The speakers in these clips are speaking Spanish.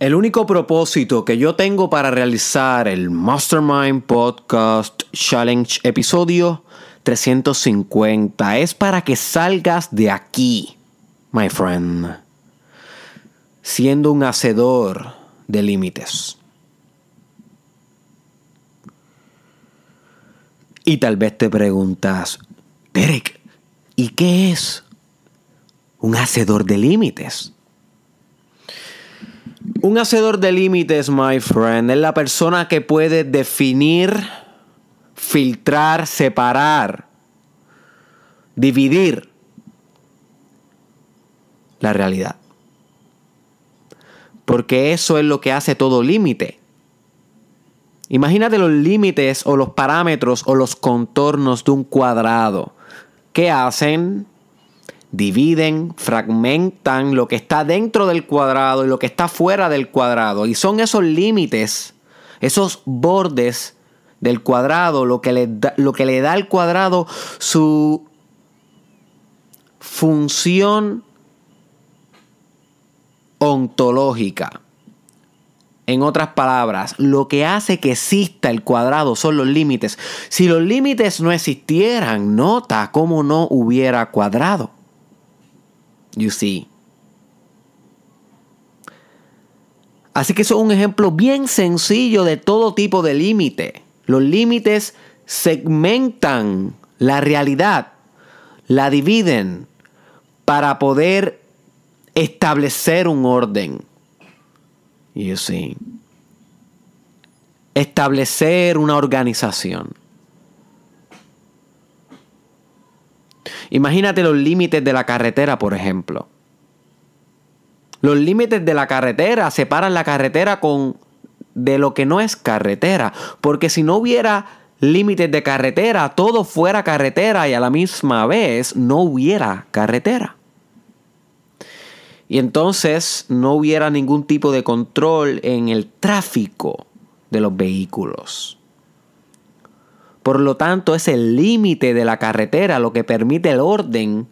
El único propósito que yo tengo para realizar el Mastermind Podcast Challenge episodio 350 es para que salgas de aquí, my friend, siendo un hacedor de límites. Y tal vez te preguntas, Derek, ¿y qué es un hacedor de límites? Un hacedor de límites, my friend, es la persona que puede definir, filtrar, separar, dividir la realidad. Porque eso es lo que hace todo límite. Imagínate los límites o los parámetros o los contornos de un cuadrado. ¿Qué hacen? dividen, fragmentan lo que está dentro del cuadrado y lo que está fuera del cuadrado. Y son esos límites, esos bordes del cuadrado, lo que le da, lo que le da al cuadrado su función ontológica. En otras palabras, lo que hace que exista el cuadrado son los límites. Si los límites no existieran, nota cómo no hubiera cuadrado. You see. Así que eso es un ejemplo bien sencillo de todo tipo de límite. Los límites segmentan la realidad, la dividen para poder establecer un orden. You see. Establecer una organización. Imagínate los límites de la carretera, por ejemplo. Los límites de la carretera separan la carretera con de lo que no es carretera, porque si no hubiera límites de carretera, todo fuera carretera y a la misma vez no hubiera carretera. Y entonces no hubiera ningún tipo de control en el tráfico de los vehículos. Por lo tanto, es el límite de la carretera lo que permite el orden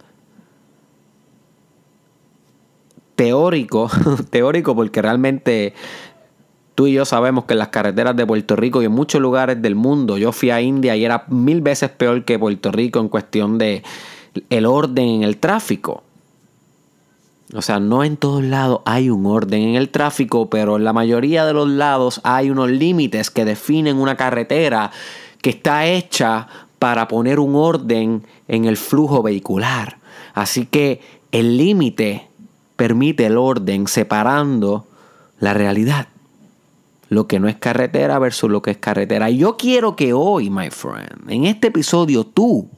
teórico, teórico porque realmente tú y yo sabemos que en las carreteras de Puerto Rico y en muchos lugares del mundo, yo fui a India y era mil veces peor que Puerto Rico en cuestión de el orden en el tráfico. O sea, no en todos lados hay un orden en el tráfico, pero en la mayoría de los lados hay unos límites que definen una carretera que está hecha para poner un orden en el flujo vehicular. Así que el límite permite el orden separando la realidad. Lo que no es carretera versus lo que es carretera. Y yo quiero que hoy, my friend, en este episodio tú,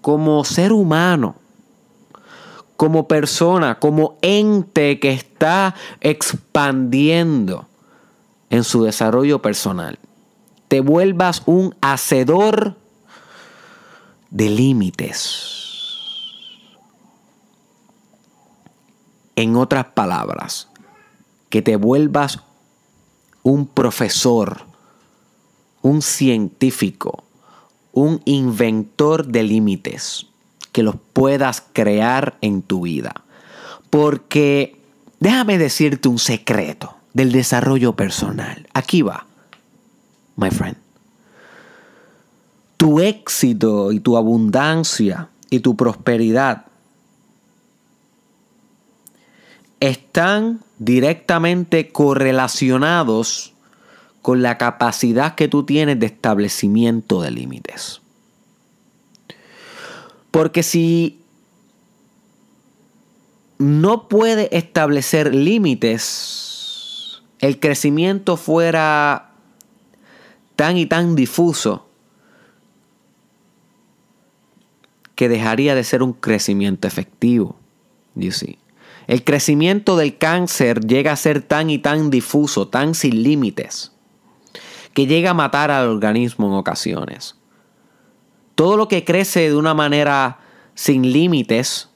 como ser humano, como persona, como ente que está expandiendo en su desarrollo personal, te vuelvas un hacedor de límites. En otras palabras, que te vuelvas un profesor, un científico, un inventor de límites, que los puedas crear en tu vida. Porque déjame decirte un secreto del desarrollo personal. Aquí va my friend. Tu éxito y tu abundancia y tu prosperidad están directamente correlacionados con la capacidad que tú tienes de establecimiento de límites. Porque si no puede establecer límites, el crecimiento fuera tan y tan difuso que dejaría de ser un crecimiento efectivo. El crecimiento del cáncer llega a ser tan y tan difuso, tan sin límites, que llega a matar al organismo en ocasiones. Todo lo que crece de una manera sin límites,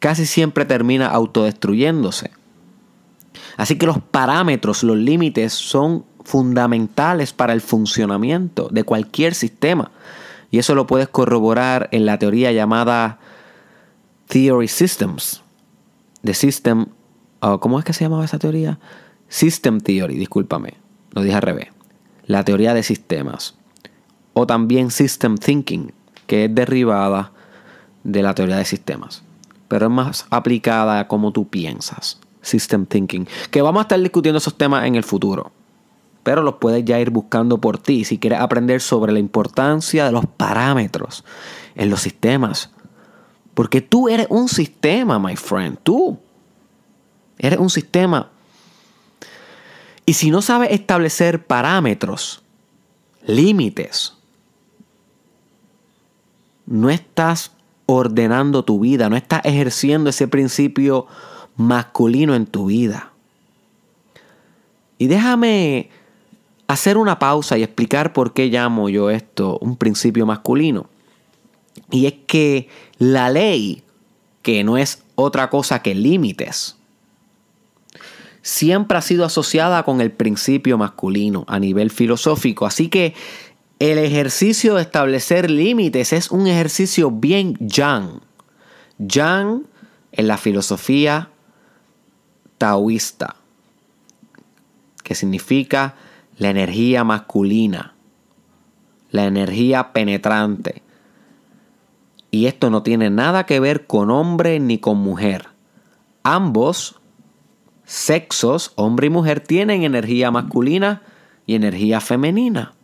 casi siempre termina autodestruyéndose. Así que los parámetros, los límites son fundamentales para el funcionamiento de cualquier sistema. Y eso lo puedes corroborar en la teoría llamada Theory Systems. The System. Ah, ¿Cómo es que se llamaba esa teoría? System Theory, discúlpame. Lo dije al revés. La teoría de sistemas. O también System Thinking, que es derivada de la teoría de sistemas. Pero es más aplicada a cómo tú piensas. System Thinking. Que vamos a estar discutiendo esos temas en el futuro. Pero los puedes ya ir buscando por ti si quieres aprender sobre la importancia de los parámetros en los sistemas. Porque tú eres un sistema, my friend. Tú eres un sistema. Y si no sabes establecer parámetros, límites, no estás ordenando tu vida, no estás ejerciendo ese principio masculino en tu vida. Y déjame hacer una pausa y explicar por qué llamo yo esto un principio masculino. Y es que la ley, que no es otra cosa que límites, siempre ha sido asociada con el principio masculino a nivel filosófico. Así que el ejercicio de establecer límites es un ejercicio bien yang. Yang en la filosofía taoísta, que significa la energía masculina, la energía penetrante. Y esto no tiene nada que ver con hombre ni con mujer. Ambos sexos, hombre y mujer, tienen energía masculina y energía femenina.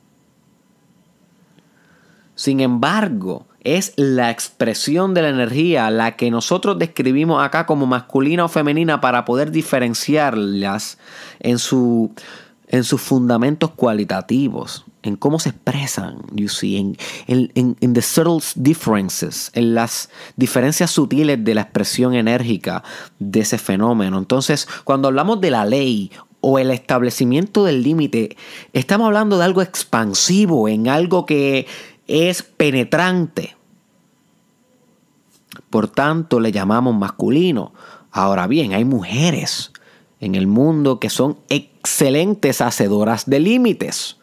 Sin embargo, es la expresión de la energía, la que nosotros describimos acá como masculina o femenina para poder diferenciarlas en, su, en sus fundamentos cualitativos, en cómo se expresan, you see, en, the subtle differences, en las diferencias sutiles de la expresión enérgica de ese fenómeno. Entonces, cuando hablamos de la ley o el establecimiento del límite, estamos hablando de algo expansivo, en algo que es penetrante. Por tanto, le llamamos masculino. Ahora bien, hay mujeres en el mundo que son excelentes hacedoras de límites.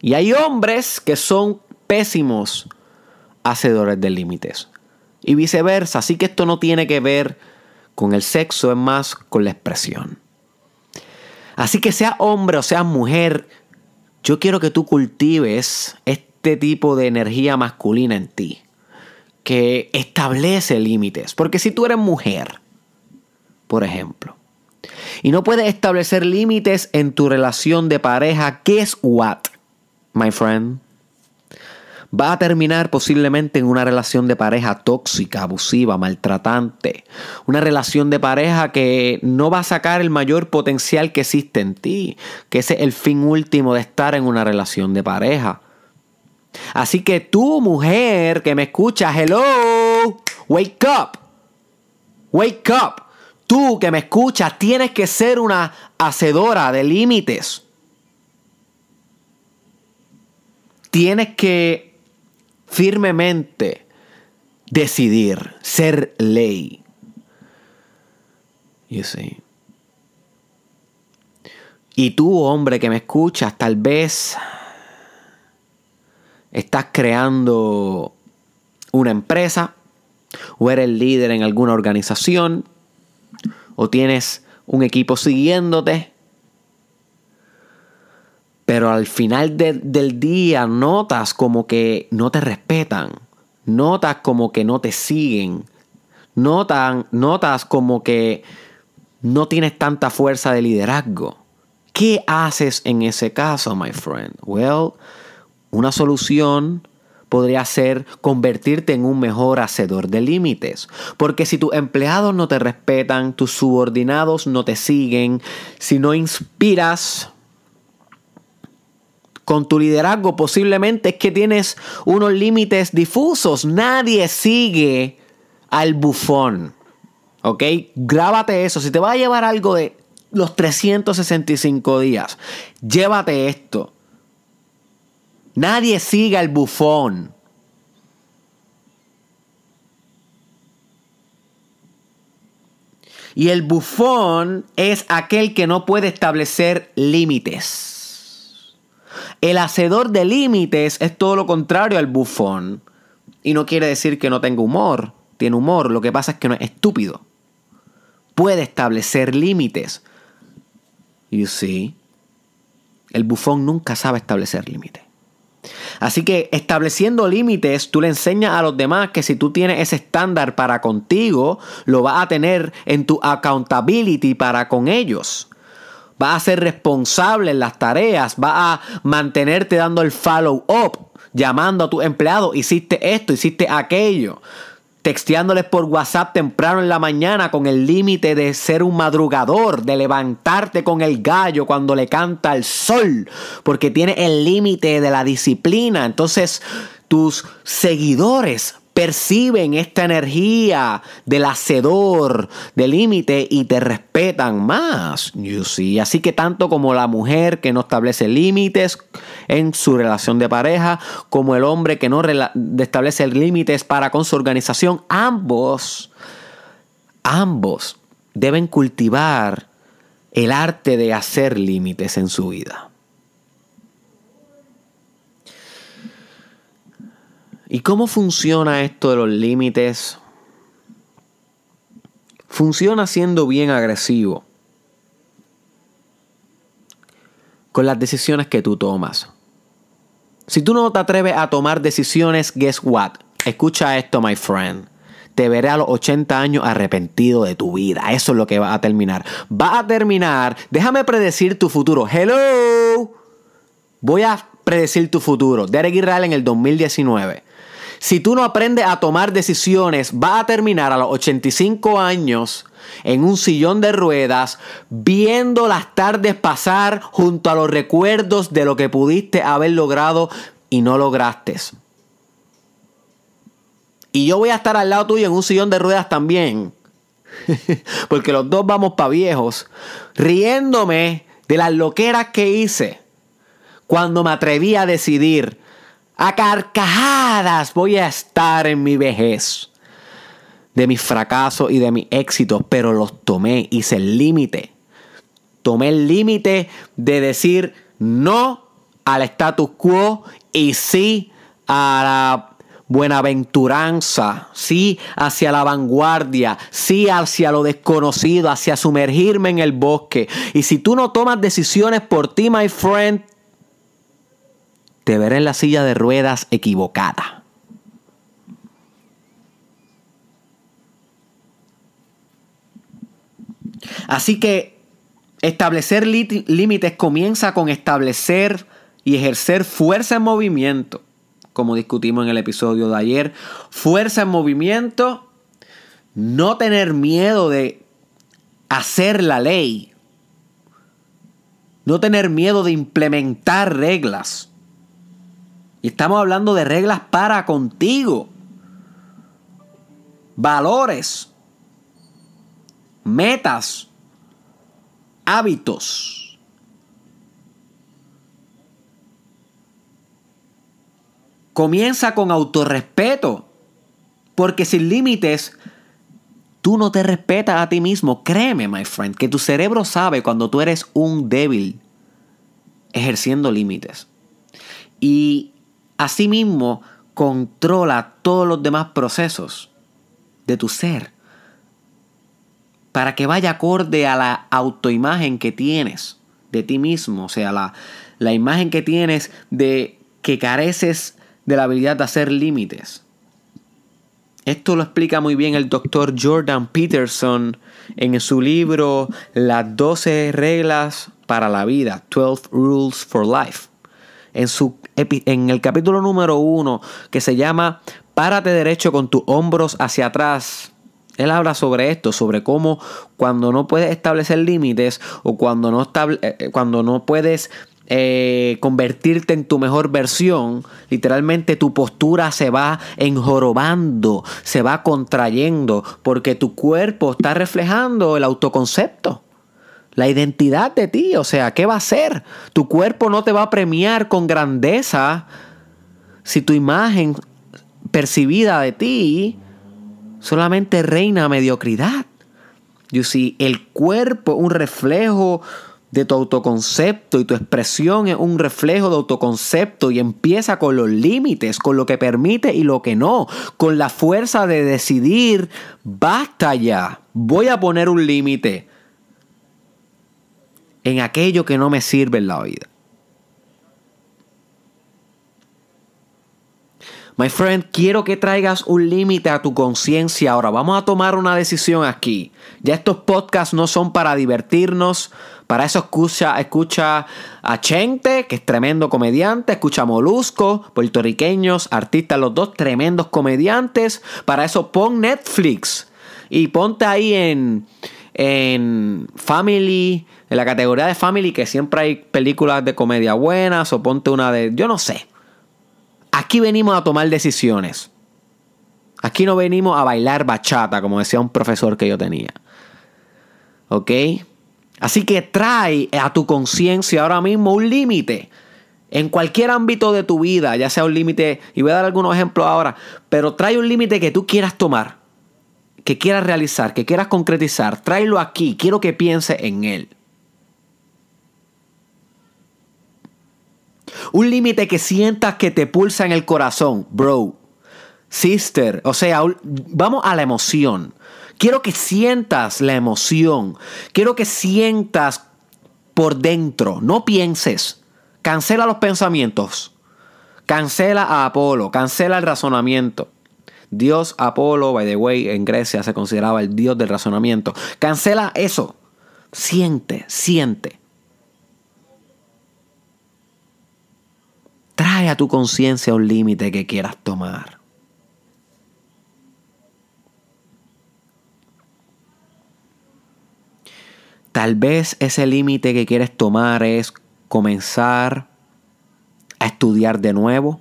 Y hay hombres que son pésimos hacedores de límites. Y viceversa. Así que esto no tiene que ver con el sexo, es más con la expresión. Así que sea hombre o sea mujer, yo quiero que tú cultives este este tipo de energía masculina en ti que establece límites. Porque si tú eres mujer, por ejemplo, y no puedes establecer límites en tu relación de pareja, es what, my friend? Va a terminar posiblemente en una relación de pareja tóxica, abusiva, maltratante. Una relación de pareja que no va a sacar el mayor potencial que existe en ti, que ese es el fin último de estar en una relación de pareja Así que tú, mujer que me escuchas, hello, wake up, wake up. Tú que me escuchas, tienes que ser una hacedora de límites. Tienes que firmemente decidir, ser ley. Y tú, hombre que me escuchas, tal vez estás creando una empresa, o eres líder en alguna organización, o tienes un equipo siguiéndote. Pero al final del día notas como que no te respetan, notas como que no te siguen, notas como que no tienes tanta fuerza de liderazgo. ¿Qué haces en ese caso, my friend? Well, una solución podría ser convertirte en un mejor hacedor de límites. Porque si tus empleados no te respetan, tus subordinados no te siguen, si no inspiras con tu liderazgo, posiblemente es que tienes unos límites difusos. Nadie sigue al bufón. ¿Ok? Grábate eso. Si te va a llevar algo de los 365 días, llévate esto. Nadie siga al bufón. Y el bufón es aquel que no puede establecer límites. El hacedor de límites es todo lo contrario al bufón. Y no quiere decir que no tenga humor. Tiene humor. Lo que pasa es que no es estúpido. Puede establecer límites. You see. El bufón nunca sabe establecer límites. Así que estableciendo límites, tú le enseñas a los demás que si tú tienes ese estándar para contigo, lo vas a tener en tu accountability para con ellos. Vas a ser responsable en las tareas, vas a mantenerte dando el follow-up, llamando a tus empleados, hiciste esto, hiciste aquello texteándoles por WhatsApp temprano en la mañana con el límite de ser un madrugador, de levantarte con el gallo cuando le canta el sol, porque tiene el límite de la disciplina. Entonces, tus seguidores perciben esta energía del hacedor, de límite y te respetan más. Así que tanto como la mujer que no establece límites en su relación de pareja, como el hombre que no establece límites para con su organización, ambos, ambos deben cultivar el arte de hacer límites en su vida. ¿Y cómo funciona esto de los límites? Funciona siendo bien agresivo con las decisiones que tú tomas. Si tú no te atreves a tomar decisiones, guess what? Escucha esto, my friend. Te veré a los 80 años arrepentido de tu vida. Eso es lo que va a terminar. Va a terminar. Déjame predecir tu futuro. Hello. Voy a predecir tu futuro. Derek Israel en el 2019. Si tú no aprendes a tomar decisiones, va a terminar a los 85 años en un sillón de ruedas, viendo las tardes pasar junto a los recuerdos de lo que pudiste haber logrado y no lograste. Y yo voy a estar al lado tuyo en un sillón de ruedas también. Porque los dos vamos para viejos. Riéndome de las loqueras que hice. Cuando me atreví a decidir a carcajadas voy a estar en mi vejez. De mis fracasos y de mis éxitos, pero los tomé, hice el límite. Tomé el límite de decir no al status quo y sí a la buenaventuranza, sí hacia la vanguardia, sí hacia lo desconocido, hacia sumergirme en el bosque. Y si tú no tomas decisiones por ti, my friend, te veré en la silla de ruedas equivocada. Así que establecer límites comienza con establecer y ejercer fuerza en movimiento, como discutimos en el episodio de ayer. Fuerza en movimiento, no tener miedo de hacer la ley, no tener miedo de implementar reglas. Y estamos hablando de reglas para contigo. Valores. Metas. Hábitos. Comienza con autorrespeto. Porque sin límites, tú no te respetas a ti mismo. Créeme, my friend, que tu cerebro sabe cuando tú eres un débil ejerciendo límites. Y Asimismo, controla todos los demás procesos de tu ser para que vaya acorde a la autoimagen que tienes de ti mismo, o sea, la, la imagen que tienes de que careces de la habilidad de hacer límites. Esto lo explica muy bien el doctor Jordan Peterson en su libro Las 12 reglas para la vida, 12 Rules for Life. En su en el capítulo número uno, que se llama Párate derecho con tus hombros hacia atrás. Él habla sobre esto, sobre cómo cuando no puedes establecer límites o cuando no, eh, eh, cuando no puedes eh, convertirte en tu mejor versión, literalmente tu postura se va enjorobando, se va contrayendo, porque tu cuerpo está reflejando el autoconcepto la identidad de ti, o sea, ¿qué va a ser? Tu cuerpo no te va a premiar con grandeza si tu imagen percibida de ti solamente reina mediocridad. You see, el cuerpo un reflejo de tu autoconcepto y tu expresión es un reflejo de autoconcepto y empieza con los límites, con lo que permite y lo que no, con la fuerza de decidir, basta ya, voy a poner un límite en aquello que no me sirve en la vida. My friend, quiero que traigas un límite a tu conciencia. Ahora vamos a tomar una decisión aquí. Ya estos podcasts no son para divertirnos. Para eso escucha, escucha a Chente, que es tremendo comediante. Escucha a Molusco, puertorriqueños, artistas, los dos tremendos comediantes. Para eso pon Netflix y ponte ahí en, en Family en la categoría de Family, que siempre hay películas de comedia buenas, o ponte una de. Yo no sé. Aquí venimos a tomar decisiones. Aquí no venimos a bailar bachata, como decía un profesor que yo tenía. ¿Ok? Así que trae a tu conciencia ahora mismo un límite. En cualquier ámbito de tu vida, ya sea un límite, y voy a dar algunos ejemplos ahora, pero trae un límite que tú quieras tomar, que quieras realizar, que quieras concretizar, tráelo aquí, quiero que piense en él. Un límite que sientas que te pulsa en el corazón, bro. Sister, o sea, vamos a la emoción. Quiero que sientas la emoción. Quiero que sientas por dentro. No pienses. Cancela los pensamientos. Cancela a Apolo. Cancela el razonamiento. Dios Apolo, by the way, en Grecia se consideraba el dios del razonamiento. Cancela eso. Siente, siente. Trae a tu conciencia un límite que quieras tomar. Tal vez ese límite que quieres tomar es comenzar a estudiar de nuevo.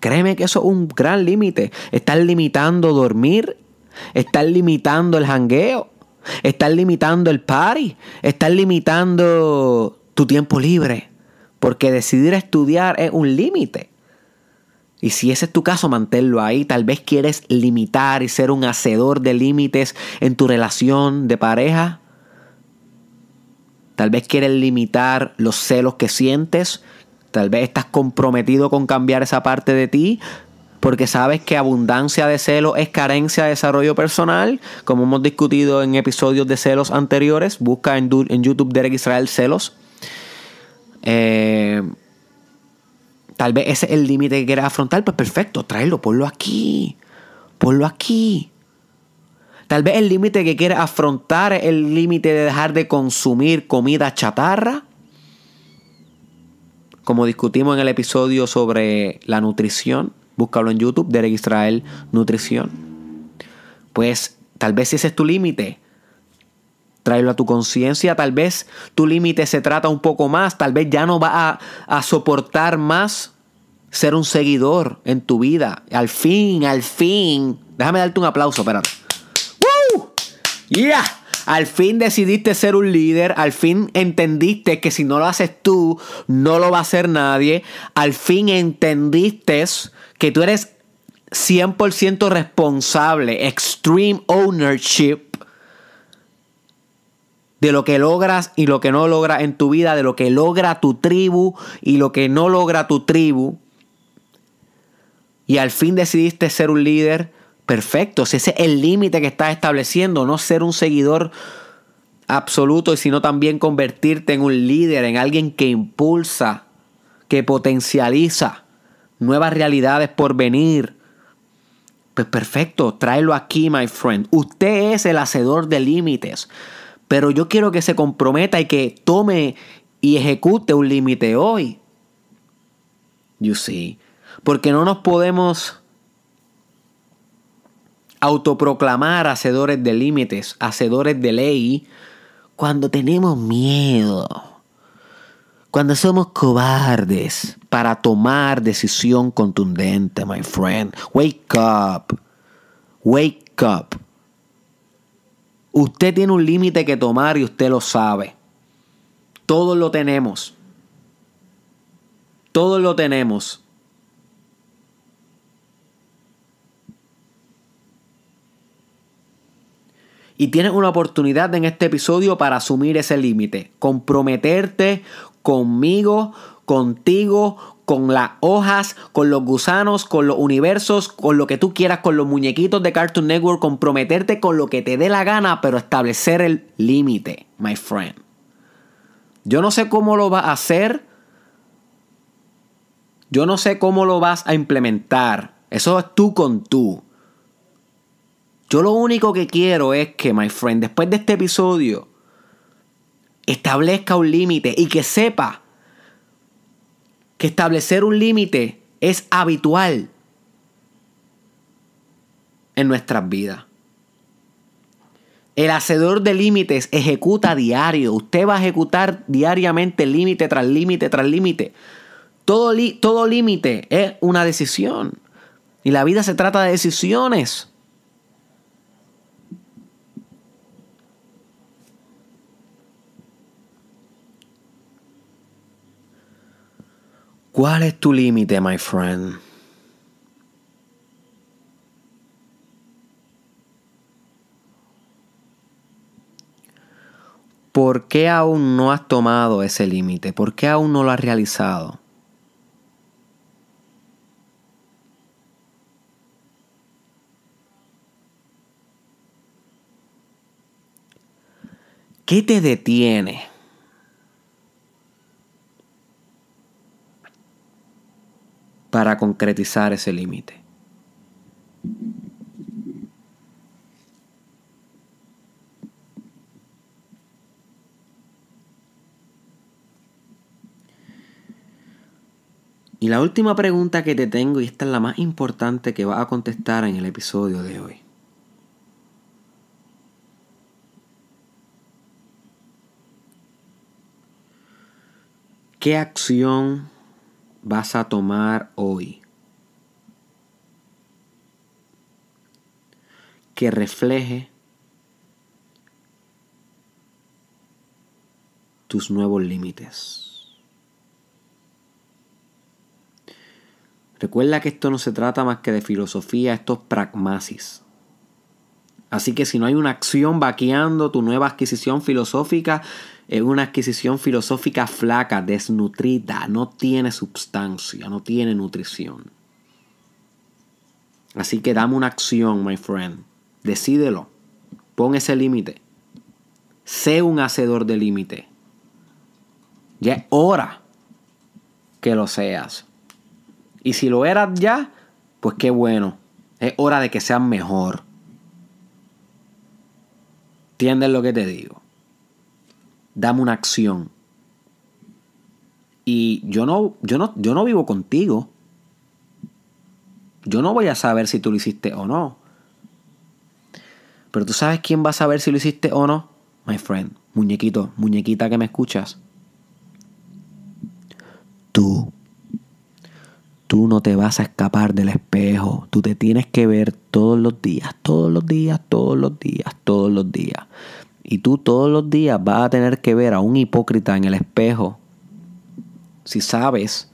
Créeme que eso es un gran límite. Estás limitando dormir, estás limitando el jangueo, estás limitando el party, estás limitando tu tiempo libre. Porque decidir estudiar es un límite. Y si ese es tu caso, manténlo ahí. Tal vez quieres limitar y ser un hacedor de límites en tu relación de pareja. Tal vez quieres limitar los celos que sientes. Tal vez estás comprometido con cambiar esa parte de ti. Porque sabes que abundancia de celos es carencia de desarrollo personal. Como hemos discutido en episodios de celos anteriores, busca en, YouTube Derek Israel Celos eh, tal vez ese es el límite que quieras afrontar, pues perfecto, tráelo, ponlo aquí. Ponlo aquí. Tal vez el límite que quieras afrontar es el límite de dejar de consumir comida chatarra. Como discutimos en el episodio sobre la nutrición, búscalo en YouTube, Derek Israel Nutrición. Pues tal vez ese es tu límite, Tráelo a tu conciencia, tal vez tu límite se trata un poco más, tal vez ya no va a, soportar más ser un seguidor en tu vida. Al fin, al fin. Déjame darte un aplauso, espérate. ¡Woo! ¡Yeah! Al fin decidiste ser un líder, al fin entendiste que si no lo haces tú, no lo va a hacer nadie, al fin entendiste que tú eres 100% responsable, extreme ownership de lo que logras y lo que no logras en tu vida, de lo que logra tu tribu y lo que no logra tu tribu. Y al fin decidiste ser un líder perfecto. Si ese es el límite que estás estableciendo, no ser un seguidor absoluto, sino también convertirte en un líder, en alguien que impulsa, que potencializa nuevas realidades por venir. Pues perfecto, tráelo aquí, my friend. Usted es el hacedor de límites. Pero yo quiero que se comprometa y que tome y ejecute un límite hoy. You see. Porque no nos podemos autoproclamar hacedores de límites, hacedores de ley, cuando tenemos miedo, cuando somos cobardes para tomar decisión contundente, my friend. Wake up, wake up. Usted tiene un límite que tomar y usted lo sabe. Todos lo tenemos. Todos lo tenemos. Y tienes una oportunidad en este episodio para asumir ese límite, comprometerte conmigo, contigo, con las hojas, con los gusanos, con los universos, con lo que tú quieras, con los muñequitos de Cartoon Network, comprometerte con lo que te dé la gana, pero establecer el límite, my friend. Yo no sé cómo lo vas a hacer. Yo no sé cómo lo vas a implementar. Eso es tú con tú. Yo lo único que quiero es que, my friend, después de este episodio, establezca un límite y que sepa que establecer un límite es habitual en nuestras vidas. El hacedor de límites ejecuta diario. Usted va a ejecutar diariamente límite tras límite tras límite. Todo, todo límite es una decisión. Y la vida se trata de decisiones. ¿Cuál es tu límite, my friend? ¿Por qué aún no has tomado ese límite? ¿Por qué aún no lo has realizado? ¿Qué te detiene? para concretizar ese límite. Y la última pregunta que te tengo, y esta es la más importante que vas a contestar en el episodio de hoy. ¿Qué acción vas a tomar hoy que refleje tus nuevos límites. Recuerda que esto no se trata más que de filosofía, esto es pragmasis. Así que si no hay una acción vaqueando tu nueva adquisición filosófica, es una adquisición filosófica flaca, desnutrida, no tiene sustancia, no tiene nutrición. Así que dame una acción, my friend. Decídelo. Pon ese límite. Sé un hacedor de límite. Ya es hora que lo seas. Y si lo eras ya, pues qué bueno. Es hora de que seas mejor. ¿Entiendes lo que te digo? dame una acción. Y yo no, yo no, yo no vivo contigo. Yo no voy a saber si tú lo hiciste o no. Pero tú sabes quién va a saber si lo hiciste o no, my friend, muñequito, muñequita que me escuchas. Tú. Tú no te vas a escapar del espejo. Tú te tienes que ver todos los días, todos los días, todos los días, todos los días. Y tú todos los días vas a tener que ver a un hipócrita en el espejo. Si sabes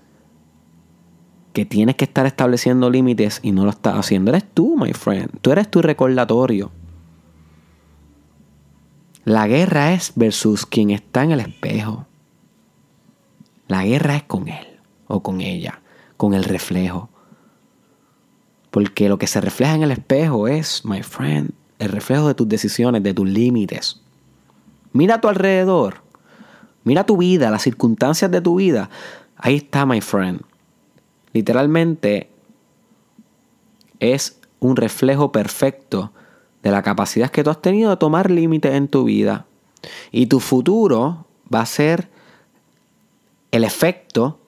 que tienes que estar estableciendo límites y no lo estás haciendo, eres tú, my friend. Tú eres tu recordatorio. La guerra es versus quien está en el espejo. La guerra es con él o con ella, con el reflejo. Porque lo que se refleja en el espejo es, my friend, el reflejo de tus decisiones, de tus límites. Mira a tu alrededor. Mira tu vida, las circunstancias de tu vida. Ahí está, my friend. Literalmente es un reflejo perfecto de la capacidad que tú has tenido de tomar límites en tu vida. Y tu futuro va a ser el efecto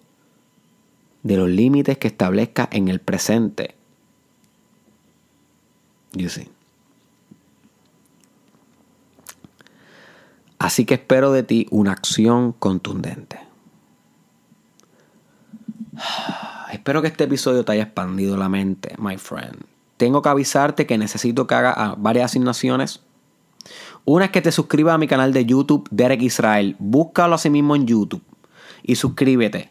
de los límites que establezcas en el presente. You see. Así que espero de ti una acción contundente. Espero que este episodio te haya expandido la mente, my friend. Tengo que avisarte que necesito que haga ah, varias asignaciones. Una es que te suscribas a mi canal de YouTube, Derek Israel. Búscalo sí mismo en YouTube y suscríbete.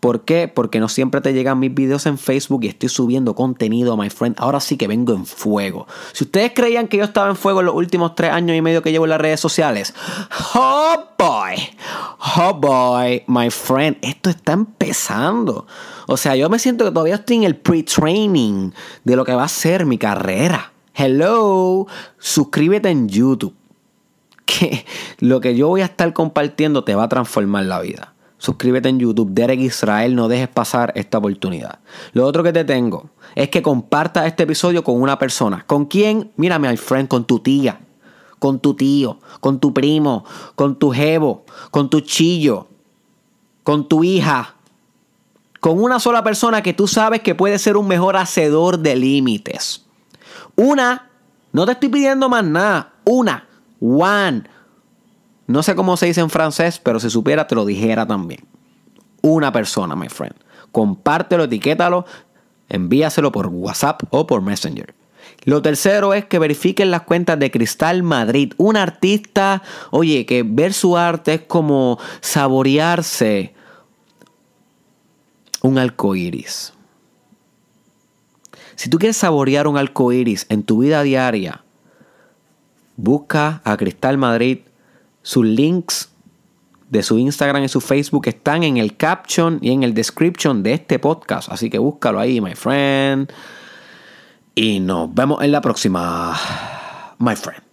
¿Por qué? Porque no siempre te llegan mis videos en Facebook y estoy subiendo contenido, my friend. Ahora sí que vengo en fuego. Si ustedes creían que yo estaba en fuego en los últimos tres años y medio que llevo en las redes sociales, oh boy, oh boy, my friend, esto está empezando. O sea, yo me siento que todavía estoy en el pre-training de lo que va a ser mi carrera. Hello, suscríbete en YouTube. Que lo que yo voy a estar compartiendo te va a transformar la vida. Suscríbete en YouTube, Derek Israel, no dejes pasar esta oportunidad. Lo otro que te tengo es que compartas este episodio con una persona. ¿Con quién? Mírame, my friend, con tu tía, con tu tío, con tu primo, con tu jevo, con tu chillo, con tu hija. Con una sola persona que tú sabes que puede ser un mejor hacedor de límites. Una, no te estoy pidiendo más nada. Una, one no sé cómo se dice en francés, pero si supiera te lo dijera también. Una persona, my friend. Compártelo, etiquétalo, envíaselo por WhatsApp o por Messenger. Lo tercero es que verifiquen las cuentas de Cristal Madrid. Un artista, oye, que ver su arte es como saborearse un arco Si tú quieres saborear un arco en tu vida diaria, busca a Cristal Madrid sus links de su Instagram y su Facebook están en el caption y en el description de este podcast. Así que búscalo ahí, my friend. Y nos vemos en la próxima, my friend.